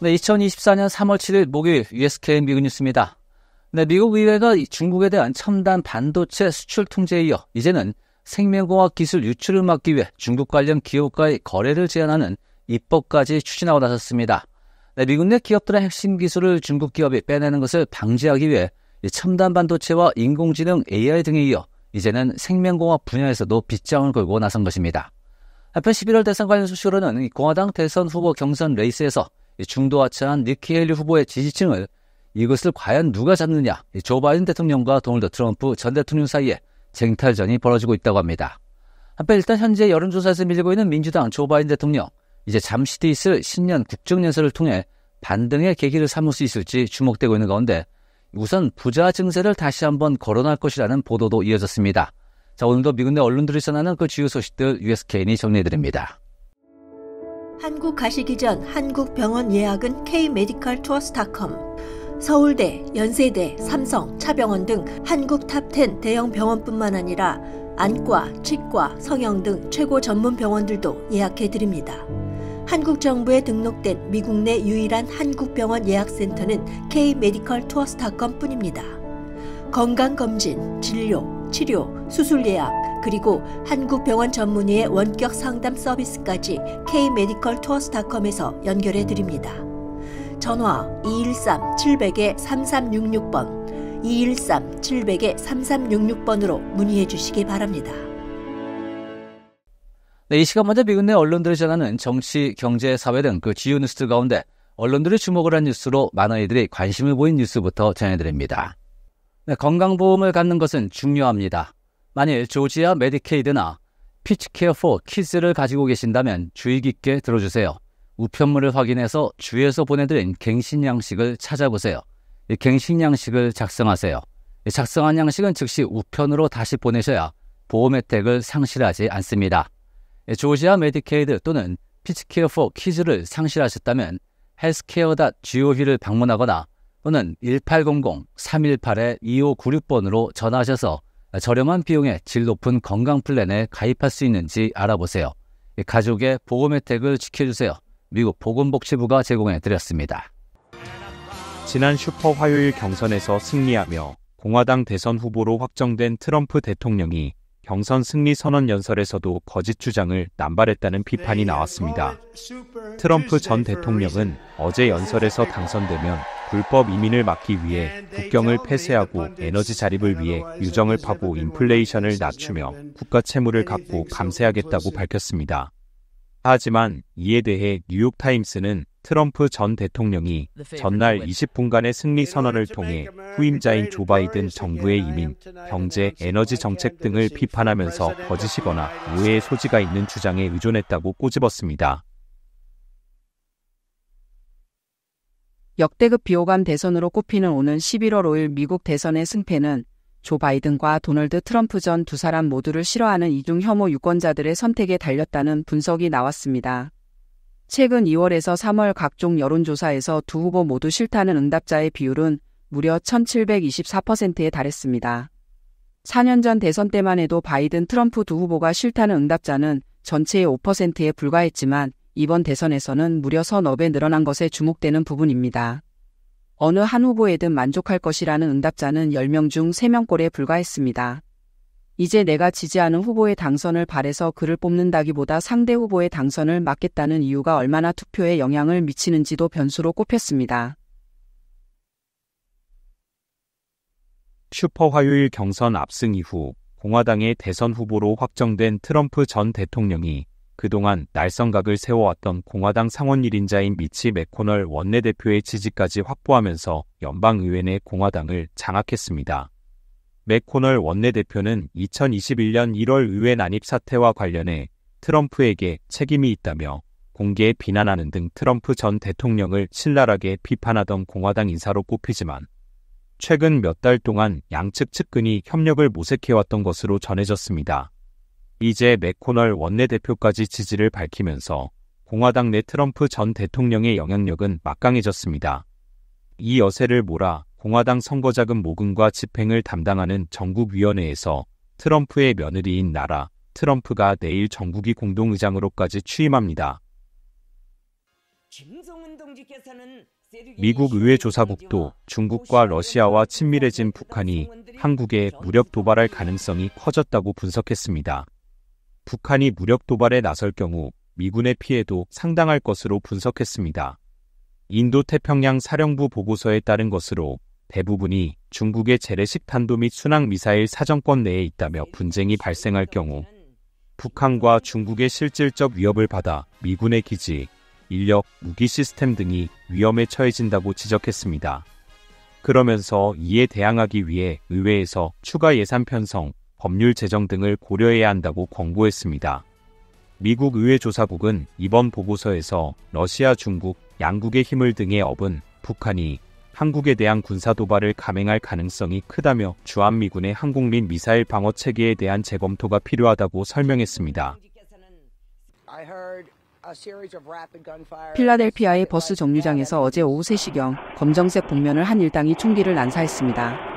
네, 2024년 3월 7일 목요일 USK 미국 뉴스입니다. 네, 미국 의회가 중국에 대한 첨단 반도체 수출 통제에 이어 이제는 생명공학 기술 유출을 막기 위해 중국 관련 기업과의 거래를 제한하는 입법까지 추진하고 나섰습니다. 네, 미국 내 기업들의 핵심 기술을 중국 기업이 빼내는 것을 방지하기 위해 첨단 반도체와 인공지능 AI 등에 이어 이제는 생명공학 분야에서도 빗장을 걸고 나선 것입니다. 한편 11월 대선 관련 소식으로는 공화당 대선 후보 경선 레이스에서 중도하차한 니키 헬리 후보의 지지층을 이것을 과연 누가 잡느냐 조 바이든 대통령과 도널드 트럼프 전 대통령 사이에 쟁탈전이 벌어지고 있다고 합니다. 한편 일단 현재 여론조사에서 밀리고 있는 민주당 조 바이든 대통령 이제 잠시 뒤 있을 신년 국정연설을 통해 반등의 계기를 삼을 수 있을지 주목되고 있는 가운데 우선 부자 증세를 다시 한번 거론할 것이라는 보도도 이어졌습니다. 자 오늘도 미국 내 언론들이 전하는 그 주요 소식들 USKN이 정리해드립니다. 한국 가시기 전 한국 병원 예약은 K메디컬 투어스닷컴 서울대, 연세대, 삼성, 차병원 등 한국 탑10 대형 병원뿐만 아니라 안과, 치과, 성형 등 최고 전문 병원들도 예약해 드립니다. 한국 정부에 등록된 미국 내 유일한 한국 병원 예약센터는 K메디컬 투어스닷컴뿐입니다. 건강검진, 진료, 치료, 수술 예약, 그리고 한국병원 전문의의 원격 상담 서비스까지 K메디컬 투어스닷컴에서 연결해 드립니다. 전화 213-700-3366번, 213-700-3366번으로 문의해 주시기 바랍니다. 네, 이 시간 먼저 미국 내 언론들이 전하는 정치, 경제, 사회 등그 주요 뉴스들 가운데 언론들이 주목을 한 뉴스로 많은 이들이 관심을 보인 뉴스부터 전해드립니다. 네, 건강보험을 갖는 것은 중요합니다. 만일 조지아 메디케이드나 피치케어 4 키즈를 가지고 계신다면 주의 깊게 들어주세요. 우편물을 확인해서 주에서 보내드린 갱신 양식을 찾아보세요. 갱신 양식을 작성하세요. 작성한 양식은 즉시 우편으로 다시 보내셔야 보험 혜택을 상실하지 않습니다. 조지아 메디케이드 또는 피치케어 4 키즈를 상실하셨다면 헬스케어.gov를 방문하거나 또는 1800-318-2596번으로 전화하셔서 저렴한 비용에 질 높은 건강 플랜에 가입할 수 있는지 알아보세요. 가족의 보험 혜택을 지켜주세요. 미국 보건복지부가 제공해 드렸습니다. 지난 슈퍼 화요일 경선에서 승리하며 공화당 대선 후보로 확정된 트럼프 대통령이 경선 승리 선언 연설에서도 거짓 주장을 남발했다는 비판이 나왔습니다. 트럼프 전 대통령은 어제 연설에서 당선되면 불법 이민을 막기 위해 국경을 폐쇄하고 에너지 자립을 위해 유정을 파고 인플레이션을 낮추며 국가 채무를 갖고 감세하겠다고 밝혔습니다. 하지만 이에 대해 뉴욕타임스는 트럼프 전 대통령이 전날 20분간의 승리 선언을 통해 후임자인 조 바이든 정부의 이민, 경제, 에너지 정책 등을 비판하면서 거짓이거나 오해의 소지가 있는 주장에 의존했다고 꼬집었습니다. 역대급 비호감 대선으로 꼽히는 오는 11월 5일 미국 대선의 승패는 조 바이든과 도널드 트럼프 전 두 사람 모두를 싫어하는 이중 혐오 유권자들의 선택에 달렸다는 분석이 나왔습니다. 최근 2월에서 3월 각종 여론조사에서 두 후보 모두 싫다는 응답자의 비율은 무려 1724%에 달했습니다. 4년 전 대선 때만 해도 바이든 트럼프 두 후보가 싫다는 응답자는 전체의 5%에 불과했지만 이번 대선에서는 무려 선업에 늘어난 것에 주목되는 부분입니다. 어느 한 후보에든 만족할 것이라는 응답자는 10명 중 3명꼴에 불과했습니다. 이제 내가 지지하는 후보의 당선을 바래서 그를 뽑는다기보다 상대 후보의 당선을 막겠다는 이유가 얼마나 투표에 영향을 미치는지도 변수로 꼽혔습니다. 슈퍼 화요일 경선 압승 이후 공화당의 대선 후보로 확정된 트럼프 전 대통령이 그동안 날성각을 세워왔던 공화당 상원 1인자인 미치 맥코널 원내대표의 지지까지 확보하면서 연방의회 내 공화당을 장악했습니다. 맥코널 원내대표는 2021년 1월 의회 난입 사태와 관련해 트럼프에게 책임이 있다며 공개 비난하는 등 트럼프 전 대통령을 신랄하게 비판하던 공화당 인사로 꼽히지만 최근 몇 달 동안 양측 측근이 협력을 모색해왔던 것으로 전해졌습니다. 이제 맥코널 원내대표까지 지지를 밝히면서 공화당 내 트럼프 전 대통령의 영향력은 막강해졌습니다. 이 여세를 몰아 공화당 선거자금 모금과 집행을 담당하는 전국위원회에서 트럼프의 며느리인 나라 트럼프가 내일 전국이 공동의장으로까지 취임합니다. 미국 의회 조사국도 중국과 러시아와 친밀해진 북한이 한국에 무력 도발할 가능성이 커졌다고 분석했습니다. 북한이 무력 도발에 나설 경우 미군의 피해도 상당할 것으로 분석했습니다. 인도태평양 사령부 보고서에 따른 것으로 대부분이 중국의 재래식 탄도 및 순항 미사일 사정권 내에 있다며 분쟁이 발생할 경우 북한과 중국의 실질적 위협을 받아 미군의 기지, 인력, 무기 시스템 등이 위험에 처해진다고 지적했습니다. 그러면서 이에 대항하기 위해 의회에서 추가 예산 편성, 법률 제정 등을 고려해야 한다고 권고했습니다. 미국 의회 조사국은 이번 보고서에서 러시아, 중국, 양국의 힘을 등에 업은 북한이 한국에 대한 군사 도발을 감행할 가능성이 크다며 주한미군의 한국 및 미사일 방어 체계에 대한 재검토가 필요하다고 설명했습니다. 필라델피아의 버스 정류장에서 어제 오후 3시경 검정색 복면을 한 일당이 총기를 난사했습니다.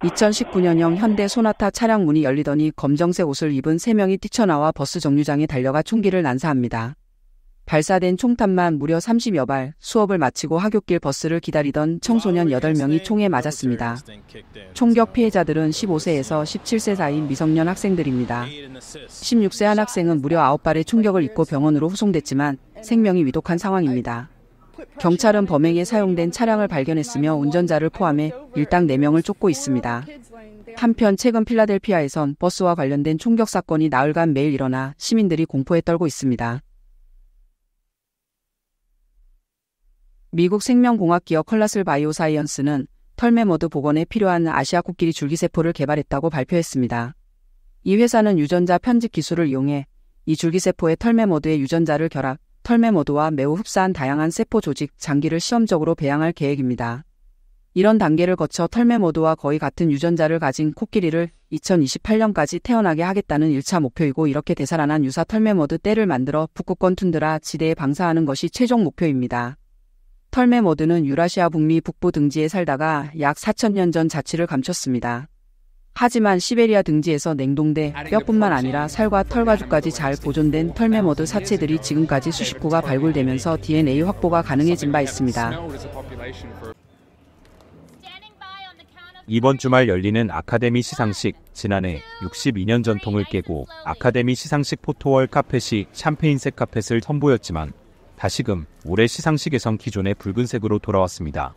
2019년형 현대 소나타 차량 문이 열리더니 검정색 옷을 입은 3명이 뛰쳐나와 버스 정류장에 달려가 총기를 난사합니다. 발사된 총탄만 무려 30여 발, 수업을 마치고 학교길 버스를 기다리던 청소년 8명이 총에 맞았습니다. 총격 피해자들은 15세에서 17세 사이 미성년 학생들입니다. 16세 한 학생은 무려 9발의 총격을 입고 병원으로 후송됐지만 생명이 위독한 상황입니다. 경찰은 범행에 사용된 차량을 발견했으며 운전자를 포함해 일당 4명을 쫓고 있습니다. 한편 최근 필라델피아에선 버스와 관련된 총격 사건이 나흘간 매일 일어나 시민들이 공포에 떨고 있습니다. 미국 생명공학기업 컬러슬 바이오사이언스는 털메모드 복원에 필요한 아시아 코끼리 줄기세포를 개발했다고 발표했습니다. 이 회사는 유전자 편집 기술을 이용해 이 줄기세포의 털메모드의 유전자를 결합, 털메 모드와 매우 흡사한 다양한 세포 조직 장기를 시험적으로 배양할 계획입니다. 이런 단계를 거쳐 털메 모드와 거의 같은 유전자를 가진 코끼리를 2028년까지 태어나게 하겠다는 1차 목표이고 이렇게 되살아난 유사 털메 모드 떼를 만들어 북극권 툰드라 지대에 방사하는 것이 최종 목표입니다. 털메 모드는 유라시아 북미 북부 등지에 살다가 약 4천년 전 자취를 감췄습니다. 하지만 시베리아 등지에서 냉동돼 뼈뿐만 그 아니라 살과 그 털가죽까지 잘 그 보존된 털메모드 사체들이 지금까지 수십 호가 발굴되면서 DNA 확보가 가능해진 바 있습니다. 이번 주말 열리는 아카데미 시상식, 지난해 62년 전통을 깨고 아카데미 시상식 포토월 카펫이 샴페인색 카펫을 선보였지만 다시금 올해 시상식에선 기존의 붉은색으로 돌아왔습니다.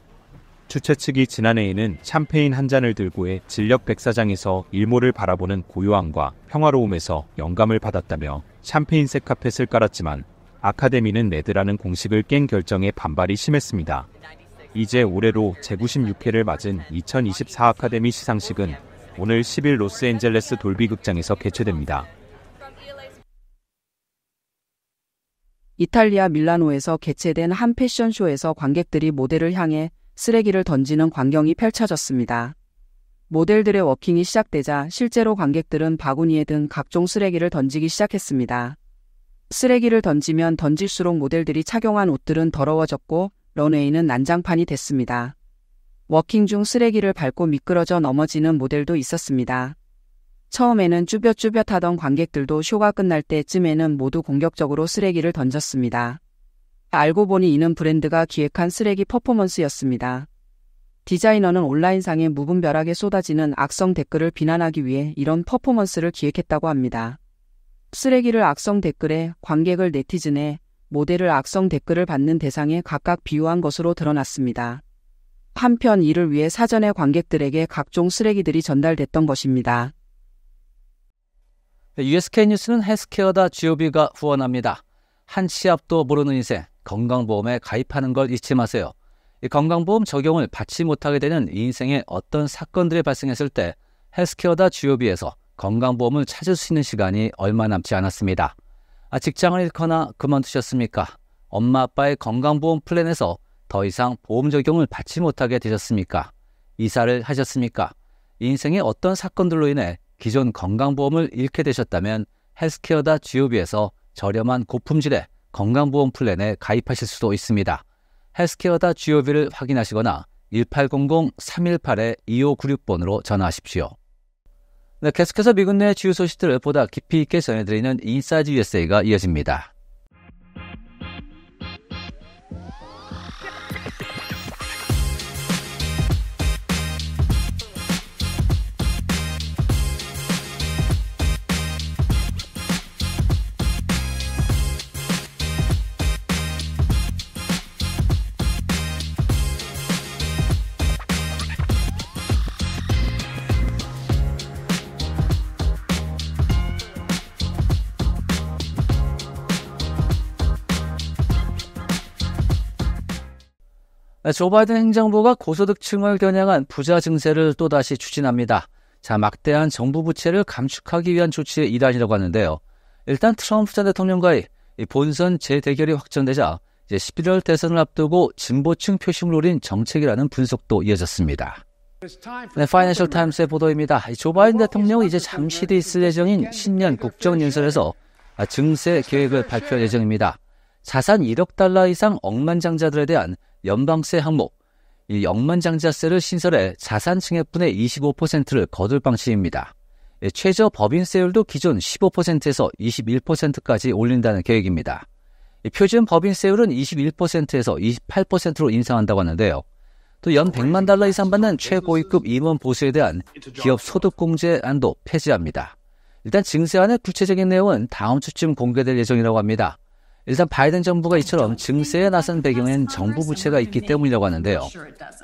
주최 측이 지난해에는 샴페인 한 잔을 들고의 진력 백사장에서 일몰을 바라보는 고요함과 평화로움에서 영감을 받았다며 샴페인색 카펫을 깔았지만 아카데미는 레드라는 공식을 깬 결정에 반발이 심했습니다. 이제 올해로 제96회를 맞은 2024 아카데미 시상식은 오늘 10일 로스앤젤레스 돌비극장에서 개최됩니다. 이탈리아 밀라노에서 개최된 한 패션쇼에서 관객들이 모델을 향해 쓰레기를 던지는 광경이 펼쳐졌습니다. 모델들의 워킹이 시작되자 실제로 관객들은 바구니에 든 각종 쓰레기를 던지기 시작했습니다. 쓰레기를 던지면 던질수록 모델들이 착용한 옷들은 더러워졌고 런웨이는 난장판이 됐습니다. 워킹 중 쓰레기를 밟고 미끄러져 넘어지는 모델도 있었습니다. 처음에는 쭈뼛쭈뼛하던 관객들도 쇼가 끝날 때쯤에는 모두 공격적으로 쓰레기를 던졌습니다. 알고 보니 이는 브랜드가 기획한 쓰레기 퍼포먼스였습니다. 디자이너는 온라인상에 무분별하게 쏟아지는 악성 댓글을 비난하기 위해 이런 퍼포먼스를 기획했다고 합니다. 쓰레기를 악성 댓글에, 관객을 네티즌에, 모델을 악성 댓글을 받는 대상에 각각 비유한 것으로 드러났습니다. 한편 이를 위해 사전에 관객들에게 각종 쓰레기들이 전달됐던 것입니다. USK 네, 뉴스는 헬스케어다 GOB가 후원합니다. 한치합도 모르는 인생 건강보험에 가입하는 걸 잊지 마세요. 이 건강보험 적용을 받지 못하게 되는 인생의 어떤 사건들이 발생했을 때 헬스케어다 주 o 비에서 건강보험을 찾을 수 있는 시간이 얼마 남지 않았습니다. 아, 직장을 잃거나 그만두셨습니까? 엄마 아빠의 건강보험 플랜에서 더 이상 보험 적용을 받지 못하게 되셨습니까? 이사를 하셨습니까? 인생의 어떤 사건들로 인해 기존 건강보험을 잃게 되셨다면 헬스케어다 GOB에서 저렴한 고품질의 건강보험 플랜에 가입하실 수도 있습니다. 헬스케어다.gov를 확인하시거나 1800-318-2596번으로 전화하십시오. 네, 계속해서 미국 내 주요 소식들을 보다 깊이 있게 전해드리는 인사이드 USA가 이어집니다. 조 바이든 행정부가 고소득층을 겨냥한 부자 증세를 또다시 추진합니다. 자, 막대한 정부 부채를 감축하기 위한 조치의 일환이라고 하는데요. 일단 트럼프 전 대통령과의 본선 재대결이 확정되자 이제 11월 대선을 앞두고 진보층 표심을 노린 정책이라는 분석도 이어졌습니다. 네, 파이낸셜 타임스의 보도입니다. 조 바이든 대통령은 이제 잠시 뒤 있을 예정인 신년 국정연설에서 증세 계획을 발표할 예정입니다. 자산 1억 달러 이상 억만장자들에 대한 연방세 항목, 이 억만장자세를 신설해 자산층액 분의 25%를 거둘 방침입니다 예, 최저 법인세율도 기존 15%에서 21%까지 올린다는 계획입니다. 표준 법인세율은 21%에서 28%로 인상한다고 하는데요. 또 연 100만 달러 이상 받는 최고위급 임원 보수에 대한 기업 소득공제안도 폐지합니다. 일단 증세안의 구체적인 내용은 다음 주쯤 공개될 예정이라고 합니다. 일단 바이든 정부가 이처럼 어, 증세에 나선 배경엔 정부 부채가 있기 때문이라고 하는데요.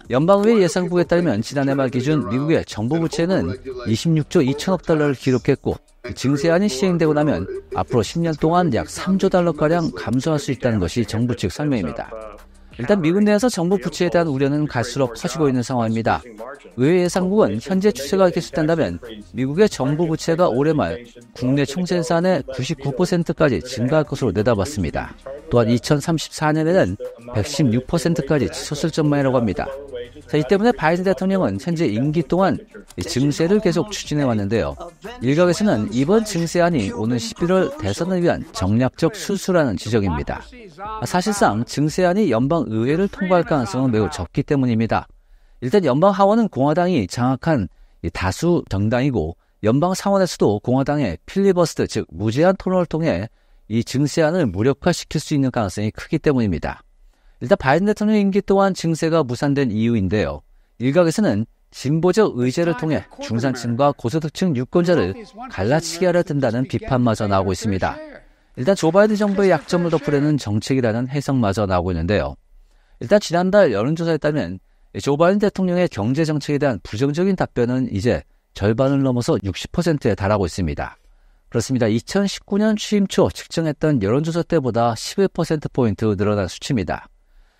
연방의회 예상부에 따르면 지난해 말 기준 미국의 정부 부채는 26조 2천억 달러를 기록했고 증세안이 시행되고 나면 앞으로 10년 동안 약 3조 달러가량 감소할 수 있다는 것이 정부 측 설명입니다. 일단 미국 내에서 정부 부채에 대한 우려는 갈수록 커지고 있는 상황입니다. 의회 예상국은 현재 추세가 계속된다면 미국의 정부 부채가 올해 말 국내 총생산의 99%까지 증가할 것으로 내다봤습니다. 또한 2034년에는 116%까지 치솟을 전망이라고 합니다. 자, 이 때문에 바이든 대통령은 현재 임기 동안 증세를 계속 추진해 왔는데요. 일각에서는 이번 증세안이 오는 11월 대선을 위한 정략적 수수라는 지적입니다. 사실상 증세안이 연방 의회를 통과할 가능성은 매우 적기 때문입니다. 일단 연방 하원은 공화당이 장악한 다수 정당이고 연방 상원에서도 공화당의 필리버스트 즉 무제한 토론을 통해 이 증세안을 무력화시킬 수 있는 가능성이 크기 때문입니다. 일단 바이든 대통령 임기 또한 증세가 무산된 이유인데요. 일각에서는 진보적 의제를 통해 중산층과 고소득층 유권자를 갈라치기 하려 든다는 비판마저 나오고 있습니다. 일단 조 바이든 정부의 약점을 덮으려는 정책이라는 해석마저 나오고 있는데요. 일단 지난달 여론조사에 따면 조 바이든 대통령의 경제 정책에 대한 부정적인 답변은 이제 절반을 넘어서 60%에 달하고 있습니다. 그렇습니다. 2019년 취임 초 측정했던 여론조사 때보다 11%포인트 늘어난 수치입니다.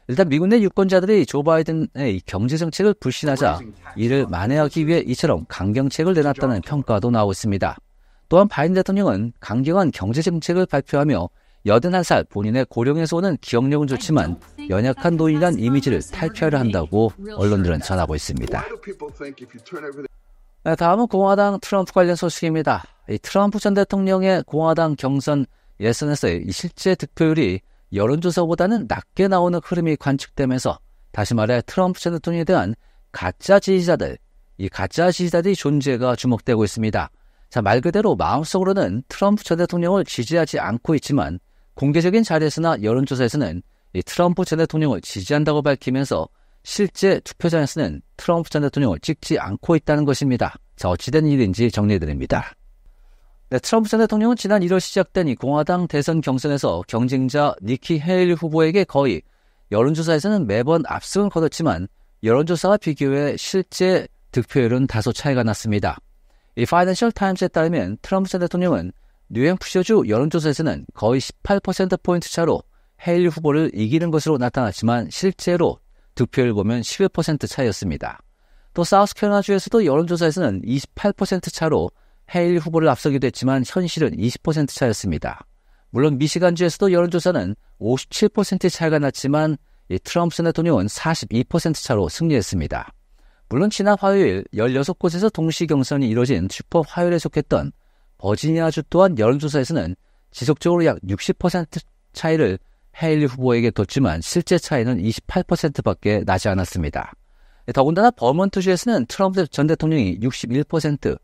일단 미국 내 유권자들이 조 바이든의 경제 정책을 불신하자 이를 만회하기 위해 이처럼 강경책을 내놨다는 평가도 나오고 있습니다. 또한 바이든 대통령은 강경한 경제 정책을 발표하며 81살 본인의 고령에서 오는 기억력은 좋지만 연약한 노인이란 이미지를 탈피하려 한다고 언론들은 전하고 있습니다. 네, 다음은 공화당 트럼프 관련 소식입니다. 이 트럼프 전 대통령의 공화당 경선 예선에서의 실제 득표율이 여론조사보다는 낮게 나오는 흐름이 관측되면서 다시 말해 트럼프 전 대통령에 대한 가짜 지지자들, 이 가짜 지지자들의 존재가 주목되고 있습니다. 자, 말 그대로 마음속으로는 트럼프 전 대통령을 지지하지 않고 있지만 공개적인 자리에서나 여론조사에서는 이 트럼프 전 대통령을 지지한다고 밝히면서 실제 투표장에서는 트럼프 전 대통령을 찍지 않고 있다는 것입니다. 자, 어찌된 일인지 정리해드립니다. 네, 트럼프 전 대통령은 지난 1월 시작된 이 공화당 대선 경선에서 경쟁자 니키 헤일 후보에게 거의 여론조사에서는 매번 압승을 거뒀지만 여론조사와 비교해 실제 득표율은 다소 차이가 났습니다. 이 파이낸셜 타임스에 따르면 트럼프 전 대통령은 뉴햄프셔주 여론조사에서는 거의 18%포인트 차로 헤일 후보를 이기는 것으로 나타났지만 실제로 득표율 보면 11% 차이였습니다. 또 사우스캐나주에서도 여론조사에서는 28% 차로 헤일 후보를 앞서기도 했지만 현실은 20% 차였습니다. 물론 미시간주에서도 여론조사는 57%의 차이가 났지만 트럼프 세나토니온 42% 차로 승리했습니다. 물론 지난 화요일 16곳에서 동시 경선이 이뤄진 슈퍼 화요일에 속했던 버지니아주 또한 여론조사에서는 지속적으로 약 60% 차이를 헤일리 후보에게 뒀지만 실제 차이는 28%밖에 나지 않았습니다. 더군다나 버먼트주에서는 트럼프 전 대통령이 61%,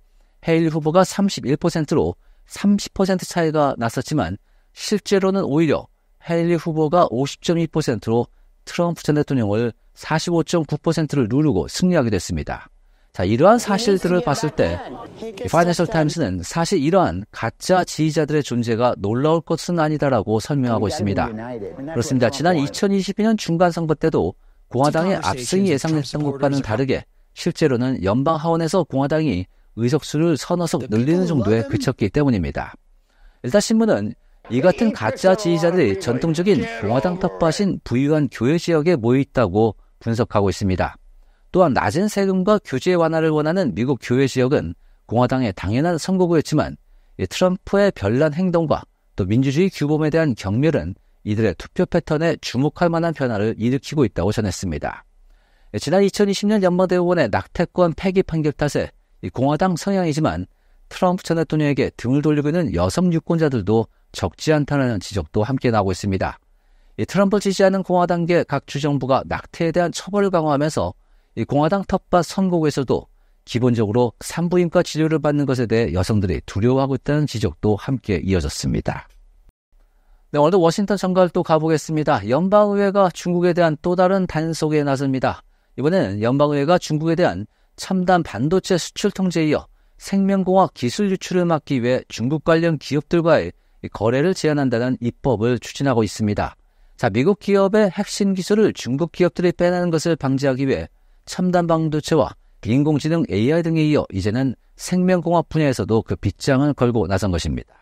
헤일리 후보가 31%로 30% 차이가 났었지만 실제로는 오히려 헤일리 후보가 50.2%로 트럼프 전 대통령을 45.9%를 누르고 승리하게 됐습니다. 자, 이러한 사실들을 봤을 때 파이낸셜 타임스는 사실 이러한 가짜 지휘자들의 존재가 놀라울 것은 아니다라고 설명하고 있습니다. 그렇습니다. 지난 2022년 중간 선거 때도 공화당의 압승이 예상했던 것과는 다르게 실제로는 연방 하원에서 공화당이 의석수를 서너석 늘리는 정도에 그쳤기 때문입니다. 일단 신문은 이 같은 가짜 지휘자들이 전통적인 공화당 텃밭인 부유한 교회 지역에 모여 있다고 분석하고 있습니다. 또한 낮은 세금과 규제 완화를 원하는 미국 교회 지역은 공화당의 당연한 선거구였지만 트럼프의 별난 행동과 또 민주주의 규범에 대한 경멸은 이들의 투표 패턴에 주목할 만한 변화를 일으키고 있다고 전했습니다. 지난 2020년 연방대의원의 낙태권 폐기 판결 탓에 공화당 성향이지만 트럼프 전 대통령에게 등을 돌리고 있는 여성 유권자들도 적지 않다는 지적도 함께 나오고 있습니다. 트럼프 지지하는 공화당계 각 주정부가 낙태에 대한 처벌을 강화하면서 공화당 텃밭 선거구에서도 기본적으로 산부인과 치료를 받는 것에 대해 여성들이 두려워하고 있다는 지적도 함께 이어졌습니다. 네, 오늘도 워싱턴 정가를 또 가보겠습니다. 연방의회가 중국에 대한 또 다른 단속에 나섭니다. 이번에는 연방의회가 중국에 대한 첨단 반도체 수출 통제에 이어 생명공학 기술 유출을 막기 위해 중국 관련 기업들과의 거래를 제한한다는 입법을 추진하고 있습니다. 자, 미국 기업의 핵심 기술을 중국 기업들이 빼내는 것을 방지하기 위해 첨단 반도체와 인공지능 AI 등에 이어 이제는 생명공학 분야에서도 그 빗장을 걸고 나선 것입니다.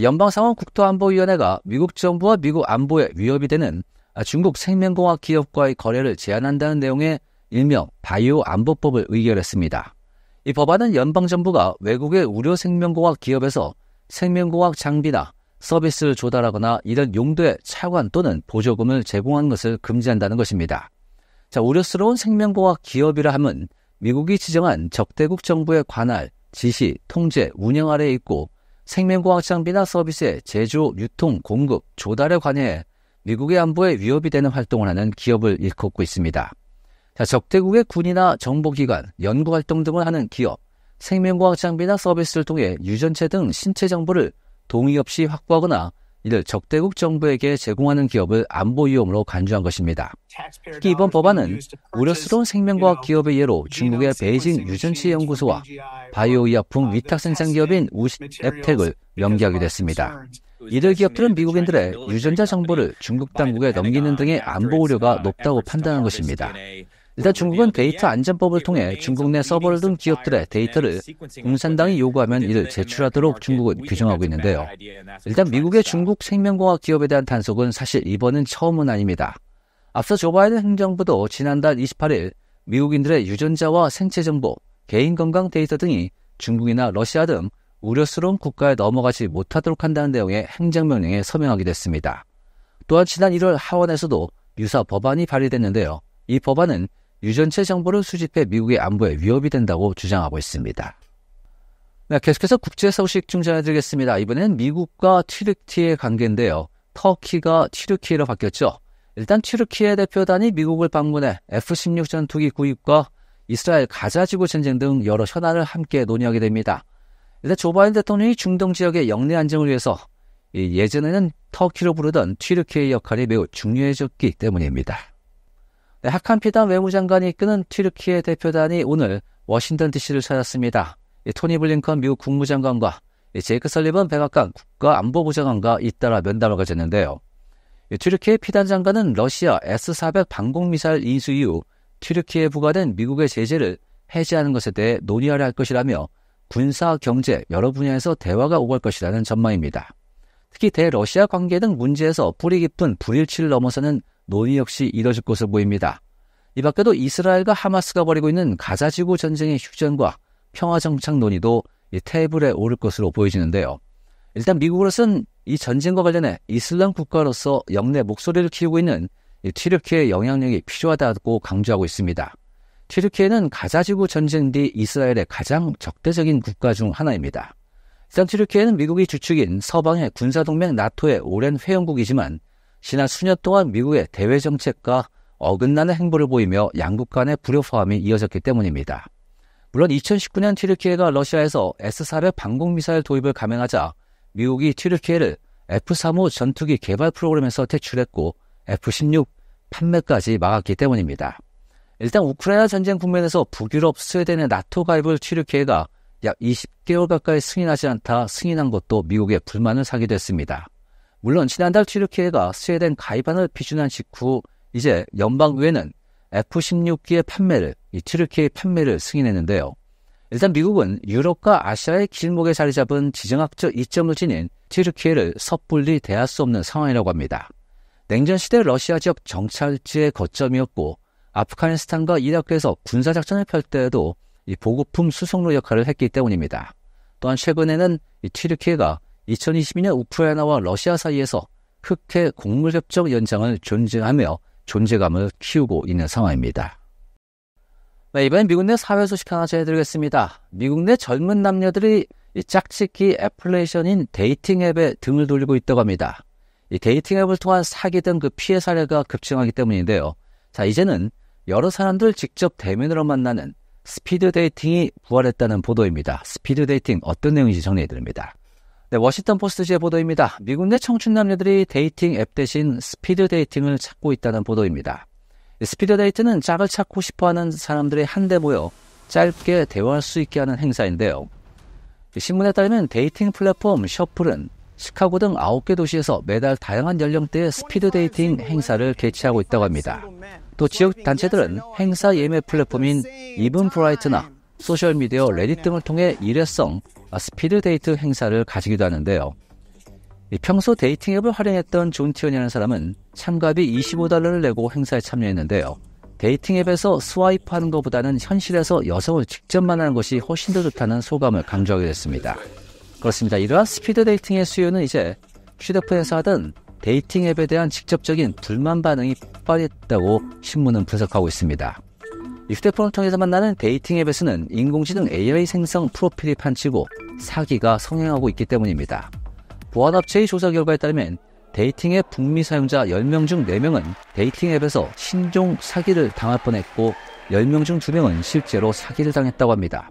연방상원 국토안보위원회가 미국 정부와 미국 안보에 위협이 되는 중국 생명공학 기업과의 거래를 제한한다는 내용의 일명 바이오 안보법을 의결했습니다. 이 법안은 연방 정부가 외국의 우려 생명공학 기업에서 생명공학 장비나 서비스를 조달하거나 이런 용도의 차관 또는 보조금을 제공한 것을 금지한다는 것입니다. 자, 우려스러운 생명공학 기업이라 함은 미국이 지정한 적대국 정부의 관할, 지시, 통제, 운영 아래에 있고 생명공학 장비나 서비스의 제조, 유통, 공급, 조달에 관해 미국의 안보에 위협이 되는 활동을 하는 기업을 일컫고 있습니다. 자, 적대국의 군이나 정보기관, 연구활동 등을 하는 기업, 생명공학 장비나 서비스를 통해 유전체 등 신체 정보를 동의 없이 확보하거나 이를 적대국 정부에게 제공하는 기업을 안보 위험으로 간주한 것입니다. 특히 이번 법안은 우려스러운 생명과학 기업의 예로 중국의 베이징 유전치 연구소와 바이오 의약품 아, 위탁 그 생산 기업인 우앱텍을 연기하기도 했습니다. 이들 기업들은 미국인들의 유전자 정보를 중국 당국에 넘기는 등의 안보 우려가 uh, 높다고 판단한 것입니다. 일단 중국은 데이터 안전법을 통해 중국 내 서버 를등 기업들의 데이터를 공산당이 요구하면 이를 제출하도록 중국은 규정하고 있는데요. 일단 미국의 중국 생명공학 기업에 대한 단속은 사실 이번은 처음은 아닙니다. 앞서 조 바이든 행정부도 지난달 28일 미국인들의 유전자와 생체 정보, 개인 건강 데이터 등이 중국이나 러시아 등 우려스러운 국가에 넘어가지 못하도록 한다는 내용의 행정명령에 서명하게됐습니다 또한 지난 1월 하원에서도 유사 법안이 발의됐는데요. 이 법안은 유전체 정보를 수집해 미국의 안보에 위협이 된다고 주장하고 있습니다. 네, 계속해서 국제 소식 중 전해드리겠습니다. 이번엔 미국과 튀르키의 관계인데요. 터키가 튀르키로 바뀌었죠. 일단 튀르키의 대표단이 미국을 방문해 F-16 전투기 구입과 이스라엘 가자지구 전쟁 등 여러 현안을 함께 논의하게 됩니다. 일단 조 바이든 대통령이 중동 지역의 영내 안정을 위해서 예전에는 터키로 부르던 튀르키의 역할이 매우 중요해졌기 때문입니다. 네, 하칸 피단 외무장관이 이끄는 튀르키예 대표단이 오늘 워싱턴 DC를 찾았습니다. 이 토니 블링컨 미국 국무장관과 이 제이크 설립은 백악관 국가안보부 장관과 잇따라 면담을 가졌는데요. 튀르키예 피단 장관은 러시아 S-400 방공미사일 인수 이후 튀르키예 부과된 미국의 제재를 해제하는 것에 대해 논의하려 할 것이라며 군사, 경제 여러 분야에서 대화가 오갈 것이라는 전망입니다. 특히 대러시아 관계 등 문제에서 뿌리 깊은 불일치를 넘어서는 논의 역시 이뤄질 것으로 보입니다. 이 밖에도 이스라엘과 하마스가 벌이고 있는 가자지구 전쟁의 휴전과 평화정착 논의도 테이블에 오를 것으로 보여지는데요. 일단 미국으로서는 이 전쟁과 관련해 이슬람 국가로서 역내 목소리를 키우고 있는 튀르키의 영향력이 필요하다고 강조하고 있습니다. 튀르키예는 가자지구 전쟁 뒤 이스라엘의 가장 적대적인 국가 중 하나입니다. 일단 튀르키예는 미국이 주축인 서방의 군사동맹 나토의 오랜 회원국이지만 지난 수년 동안 미국의 대외 정책과 어긋나는 행보를 보이며 양국 간의 불협화함이 이어졌기 때문입니다. 물론 2019년 튀르키예가 러시아에서 S-400 방공미사일 도입을 감행하자 미국이 튀르키예를 F-35 전투기 개발 프로그램에서 퇴출했고 F-16 판매까지 막았기 때문입니다. 일단 우크라이나 전쟁 국면에서 북유럽 스웨덴의 나토 가입을 튀르키예가 약 20개월 가까이 승인하지 않다 승인한 것도 미국의 불만을 사기도 했습니다. 물론 지난달 튀르키예가 스웨덴 가입안을 비준한 직후 이제 연방의회는 F-16기의 판매를 이 튀르키예 판매를 승인했는데요. 일단 미국은 유럽과 아시아의 길목에 자리 잡은 지정학적 이점을 지닌 튀르키예를 섣불리 대할 수 없는 상황이라고 합니다. 냉전 시대 러시아 지역 정찰지의 거점이었고 아프가니스탄과 이라크에서 군사 작전을 펼 때에도 이 보급품 수송로 역할을 했기 때문입니다. 또한 최근에는 이 튀르키예가 2022년 우크라이나와 러시아 사이에서 흑해 곡물협정 연장을 존중하며 존재감을 키우고 있는 상황입니다. 네, 이번엔 미국 내 사회 소식 하나 전해드리겠습니다. 미국 내 젊은 남녀들이 짝짓기 애플레이션인 데이팅 앱에 등을 돌리고 있다고 합니다. 이 데이팅 앱을 통한 사기 등 그 피해 사례가 급증하기 때문인데요. 자, 이제는 여러 사람들 직접 대면으로 만나는 스피드 데이팅이 부활했다는 보도입니다. 스피드 데이팅 어떤 내용인지 정리해드립니다. 네, 워싱턴 포스트지의 보도입니다. 미국 내 청춘 남녀들이 데이팅 앱 대신 스피드 데이팅을 찾고 있다는 보도입니다. 네, 스피드 데이트는 짝을 찾고 싶어하는 사람들이 한데 모여 짧게 대화할 수 있게 하는 행사인데요. 네, 신문에 따르면 데이팅 플랫폼 셔플은 시카고 등 9개 도시에서 매달 다양한 연령대의 스피드 데이팅 행사를 개최하고 있다고 합니다. 또 지역 단체들은 행사 예매 플랫폼인 이븐브라이트나 소셜미디어 레딧 등을 통해 일회성 아, 스피드 데이트 행사를 가지기도 하는데요. 평소 데이팅 앱을 활용했던 존 티언이라는 사람은 참가비 25달러를 내고 행사에 참여했는데요. 데이팅 앱에서 스와이프하는 것보다는 현실에서 여성을 직접 만나는 것이 훨씬 더 좋다는 소감을 강조하게 됐습니다. 그렇습니다. 이러한 스피드 데이팅의 수요는 이제 휴대폰에서 하던 데이팅 앱에 대한 직접적인 불만 반응이 빠졌다고 신문은 분석하고 있습니다. 이 휴대폰을 통해서 만나는 데이팅 앱에서는 인공지능 AI 생성 프로필이 판치고 사기가 성행하고 있기 때문입니다. 보안업체의 조사 결과에 따르면 데이팅 앱 북미 사용자 10명 중 4명은 데이팅 앱에서 신종 사기를 당할 뻔했고 10명 중 2명은 실제로 사기를 당했다고 합니다.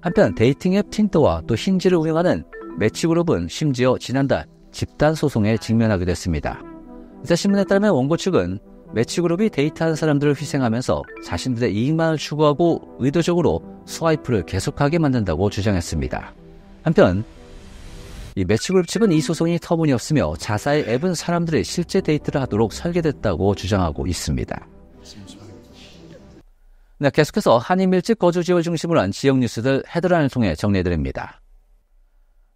한편 데이팅 앱 틴더와 또 힌지를 운영하는 매치그룹은 심지어 지난달 집단 소송에 직면하게 됐습니다. 이사 신문에 따르면 원고 측은 매치그룹이 데이트한 사람들을 희생하면서 자신들의 이익만을 추구하고 의도적으로 스와이프를 계속하게 만든다고 주장했습니다. 한편 이 매치그룹 측은 이 소송이 터무니없으며 자사의 앱은 사람들의 실제 데이트를 하도록 설계됐다고 주장하고 있습니다. 네, 계속해서 한인밀 집 거주 지역을 중심으로 한 지역 뉴스들 헤드라인을 통해 정리해드립니다.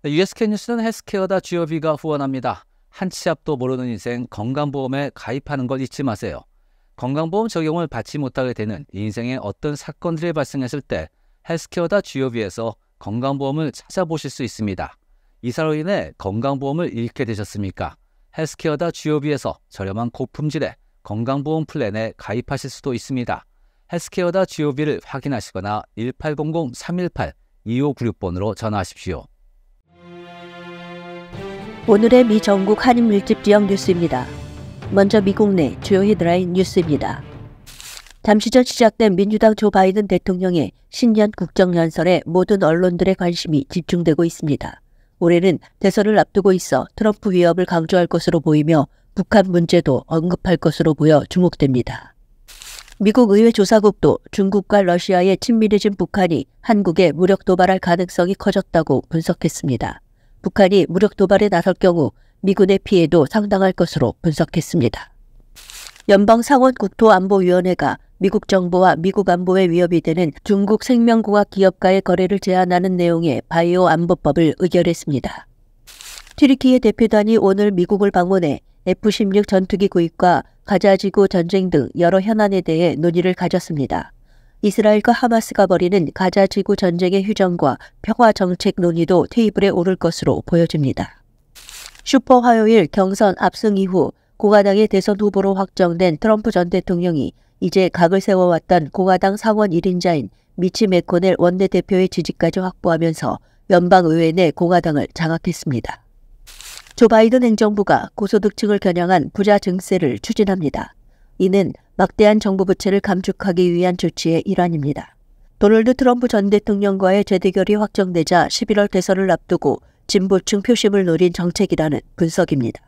네, USK 뉴스는 헬스케어다 지오비가 후원합니다. 한치 앞도 모르는 인생 건강보험에 가입하는 걸 잊지 마세요. 건강보험 적용을 받지 못하게 되는 인생의 어떤 사건들이 발생했을 때 헬스케어다 GOV에서 건강보험을 찾아보실 수 있습니다. 이사로 인해 건강보험을 잃게 되셨습니까? 헬스케어다 GOV에서 저렴한 고품질의 건강보험 플랜에 가입하실 수도 있습니다. 헬스케어다 GOV를 확인하시거나 1800-318-2596번으로 전화하십시오. 오늘의 미 전국 한인 밀집 지역 뉴스입니다. 먼저 미국 내 주요 헤드라인 뉴스입니다. 잠시 전 시작된 민주당 조 바이든 대통령의 신년 국정연설에 모든 언론들의 관심이 집중되고 있습니다. 올해는 대선을 앞두고 있어 트럼프 위협을 강조할 것으로 보이며 북한 문제도 언급할 것으로 보여 주목됩니다. 미국 의회 조사국도 중국과 러시아의 친밀해진 북한이 한국에 무력 도발할 가능성이 커졌다고 분석했습니다. 북한이 무력 도발에 나설 경우 미군의 피해도 상당할 것으로 분석했습니다. 연방상원 국토안보위원회가 미국 정부와 미국 안보에 위협이 되는 중국 생명공학 기업과의 거래를 제한하는 내용의 바이오 안보법을 의결했습니다. 트리키의 대표단이 오늘 미국을 방문해 F-16 전투기 구입과 가자지구 전쟁 등 여러 현안에 대해 논의를 가졌습니다. 이스라엘과 하마스가 벌이는 가자 지구 전쟁의 휴전과 평화 정책 논의도 테이블에 오를 것으로 보여집니다. 슈퍼 화요일 경선 압승 이후 공화당의 대선 후보로 확정된 트럼프 전 대통령이 이제 각을 세워왔던 공화당 상원 1인자인 미치 메코넬 원내대표의 지지까지 확보하면서 연방의회 내 공화당을 장악했습니다. 조 바이든 행정부가 고소득층을 겨냥한 부자 증세를 추진합니다. 이는 막대한 정부 부채를 감축하기 위한 조치의 일환입니다. 도널드 트럼프 전 대통령과의 재대결이 확정되자 11월 대선을 앞두고 진보층 표심을 노린 정책이라는 분석입니다.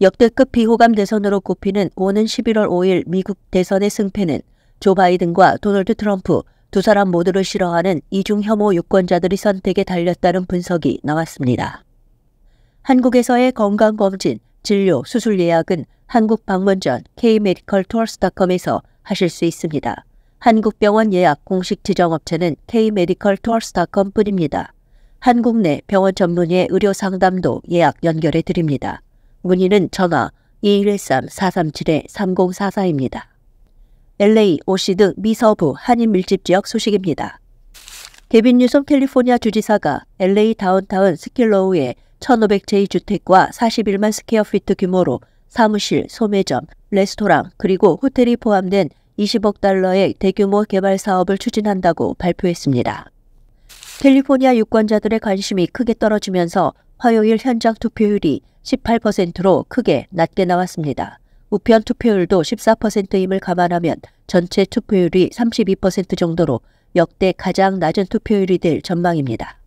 역대급 비호감 대선으로 꼽히는 오는 11월 5일 미국 대선의 승패는 조 바이든과 도널드 트럼프 두 사람 모두를 싫어하는 이중 혐오 유권자들이 선택에 달렸다는 분석이 나왔습니다. 한국에서의 건강검진 진료, 수술 예약은 한국 방문 전 kmedicaltourscom에서 하실 수 있습니다. 한국병원 예약 공식 지정업체는 kmedicaltourscom 뿐입니다. 한국 내 병원 전문의 의료 상담도 예약 연결해 드립니다. 문의는 전화 213-437-3044입니다. LA, OC 등 미서부 한인 밀집 지역 소식입니다. 개빈 유섬 캘리포니아 주지사가 LA 다운타운 스킬로우에 1500제의 주택과 41만 스퀘어피트 규모로 사무실, 소매점, 레스토랑 그리고 호텔이 포함된 20억 달러의 대규모 개발 사업을 추진한다고 발표했습니다. 캘리포니아 유권자들의 관심이 크게 떨어지면서 화요일 현장 투표율이 18%로 크게 낮게 나왔습니다. 우편 투표율도 14%임을 감안하면 전체 투표율이 32% 정도로 역대 가장 낮은 투표율이 될 전망입니다.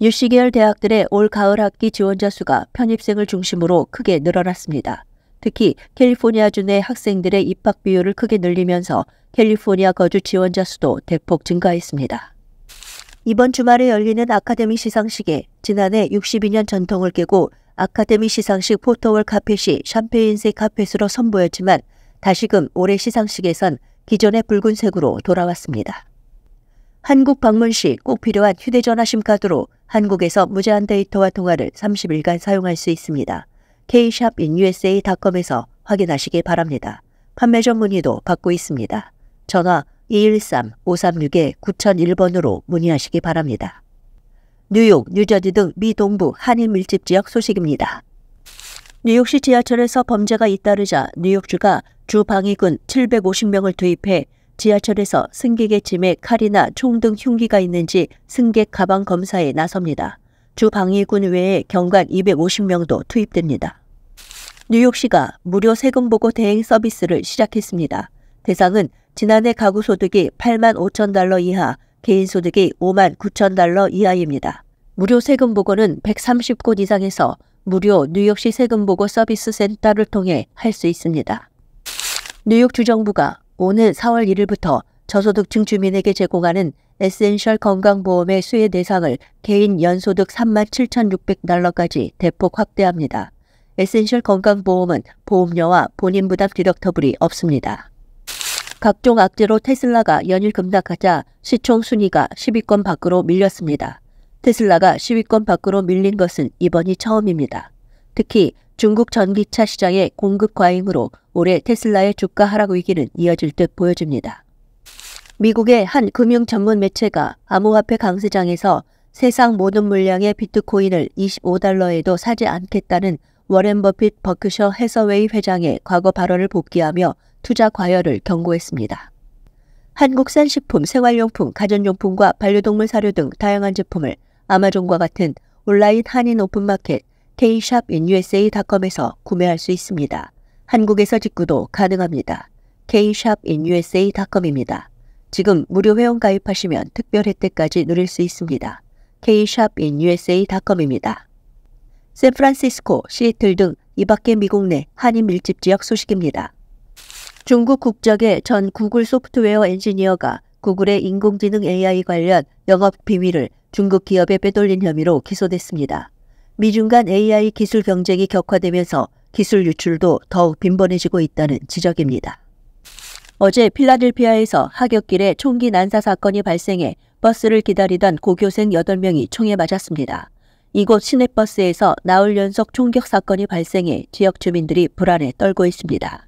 6시계열 대학들의 올 가을 학기 지원자 수가 편입생을 중심으로 크게 늘어났습니다. 특히 캘리포니아 주내 학생들의 입학 비율을 크게 늘리면서 캘리포니아 거주 지원자 수도 대폭 증가했습니다. 이번 주말에 열리는 아카데미 시상식에 지난해 62년 전통을 깨고 아카데미 시상식 포토월 카펫이 샴페인색 카펫으로 선보였지만 다시금 올해 시상식에선 기존의 붉은색으로 돌아왔습니다. 한국 방문 시 꼭 필요한 휴대전화 심카드로 한국에서 무제한 데이터와 통화를 30일간 사용할 수 있습니다. k-inusa.com에서 확인하시기 바랍니다. 판매 전 문의도 받고 있습니다. 전화 213-536-9001번으로 문의하시기 바랍니다. 뉴욕, 뉴저지 등 미 동부 한인 밀집 지역 소식입니다. 뉴욕시 지하철에서 범죄가 잇따르자 뉴욕주가 주 방위군 750명을 투입해 지하철에서 승객의 짐에 칼이나 총 등 흉기가 있는지 승객 가방 검사에 나섭니다. 주방위군 외에 경관 250명도 투입됩니다. 뉴욕시가 무료 세금 보고 대행 서비스를 시작했습니다. 대상은 지난해 가구 소득이 8만 5천 달러 이하, 개인 소득이 5만 9천 달러 이하입니다. 무료 세금 보고는 130곳 이상에서 무료 뉴욕시 세금 보고 서비스 센터를 통해 할 수 있습니다. 뉴욕 주정부가 오는 4월 1일부터 저소득층 주민에게 제공하는 에센셜 건강보험의 수혜 대상을 개인 연소득 37,600달러까지 대폭 확대합니다. 에센셜 건강보험은 보험료와 본인 부담 디덕터블이 없습니다. 각종 악재로 테슬라가 연일 급락하자 시총 순위가 10위권 밖으로 밀렸습니다. 테슬라가 10위권 밖으로 밀린 것은 이번이 처음입니다. 특히 중국 전기차 시장의 공급 과잉으로 올해 테슬라의 주가 하락 위기는 이어질 듯 보여집니다. 미국의 한 금융 전문 매체가 암호화폐 강세장에서 세상 모든 물량의 비트코인을 25달러에도 사지 않겠다는 워렌 버핏 버크셔 해서웨이 회장의 과거 발언을 복귀하며 투자 과열을 경고했습니다. 한국산 식품, 생활용품, 가전용품과 반려동물 사료 등 다양한 제품을 아마존과 같은 온라인 한인 오픈마켓 kshopinusa.com에서 구매할 수 있습니다. 한국에서 직구도 가능합니다. kshopinusa.com입니다. 지금 무료 회원 가입하시면 특별 혜택까지 누릴 수 있습니다. kshopinusa.com입니다. 샌프란시스코, 시애틀 등 이밖에 미국 내 한인 밀집 지역 소식입니다. 중국 국적의 전 구글 소프트웨어 엔지니어가 구글의 인공지능 AI 관련 영업 비밀을 중국 기업에 빼돌린 혐의로 기소됐습니다. 미중 간 AI 기술 경쟁이 격화되면서 기술 유출도 더욱 빈번해지고 있다는 지적입니다. 어제 필라델피아에서 하굣길에 총기 난사 사건이 발생해 버스를 기다리던 고교생 8명이 총에 맞았습니다. 이곳 시내버스에서 나흘 연속 총격 사건이 발생해 지역 주민들이 불안에 떨고 있습니다.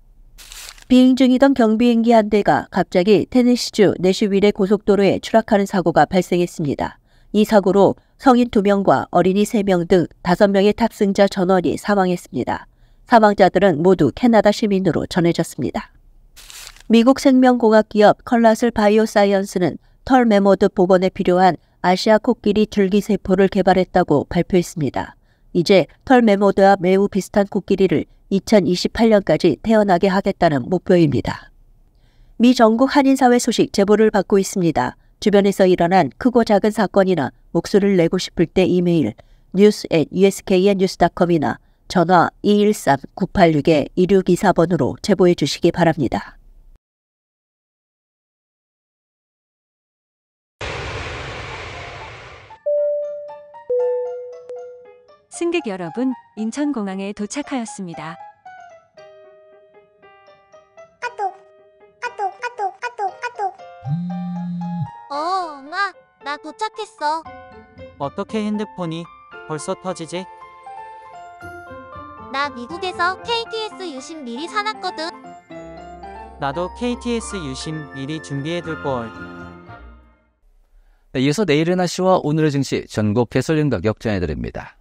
비행 중이던 경비행기 한 대가 갑자기 테네시주 내시윌의 고속도로에 추락하는 사고가 발생했습니다. 이 사고로 성인 2명과 어린이 3명 등 5명의 탑승자 전원이 사망했습니다. 사망자들은 모두 캐나다 시민으로 전해졌습니다. 미국 생명공학 기업 컬라슬 바이오사이언스는 털 메모드 복원에 필요한 아시아 코끼리 줄기세포를 개발했다고 발표했습니다. 이제 털 메모드와 매우 비슷한 코끼리를 2028년까지 태어나게 하겠다는 목표입니다. 미 전국 한인사회 소식 제보를 받고 있습니다. 주변에서 일어난 크고 작은 사건이나 목소리를 내고 싶을 때 이메일 news usknews.com이나 전화 213-986-1624번으로 제보해 주시기 바랍니다. 승객 여러분, 인천공항에 도착하였습니다. 까똑, 까똑, 까똑, 까똑, 까똑. 어, 엄마, 나 도착했어. 어떻게 핸드폰이 벌써 터지지? 나 미국에서 KTS 유심 미리 사놨거든. 나도 KTS 유심 미리 준비해둘걸. 네, 이어서 내일은 아씨와 오늘의 증시 전국 배설령 가격 전해드립니다.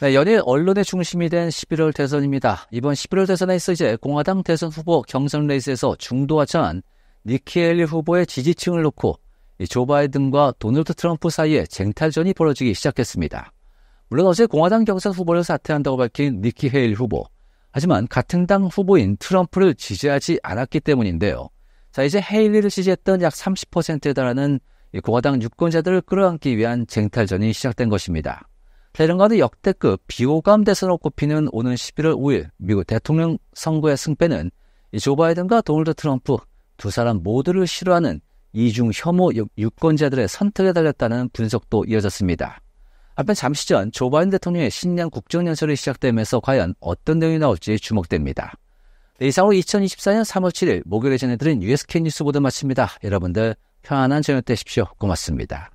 네, 연일 언론의 중심이 된 11월 대선입니다. 이번 11월 대선에 있어 이제 공화당 대선 후보 경선 레이스에서 중도화천 니키 엘리 후보의 지지층을 놓고 조 바이든과 도널드 트럼프 사이에 쟁탈전이 벌어지기 시작했습니다. 물론 어제 공화당 경선 후보를 사퇴한다고 밝힌 니키 헤일 후보. 하지만 같은 당 후보인 트럼프를 지지하지 않았기 때문인데요. 자, 이제 헤일리를 지지했던 약 30%에 달하는 공화당 유권자들을 끌어안기 위한 쟁탈전이 시작된 것입니다. 대헤란과의 역대급 비호감 대선으로 꼽히는 오는 11월 5일 미국 대통령 선거의 승패는 조 바이든과 도널드 트럼프 두 사람 모두를 싫어하는 이중 혐오 유권자들의 선택에 달렸다는 분석도 이어졌습니다. 앞에 잠시 전 조 바이든 대통령의 신년 국정연설이 시작되면서 과연 어떤 내용이 나올지 주목됩니다. 네, 이상으로 2024년 3월 7일 목요일에 전해드린 USK 뉴스 보드 마칩니다. 여러분들 편안한 저녁 되십시오. 고맙습니다.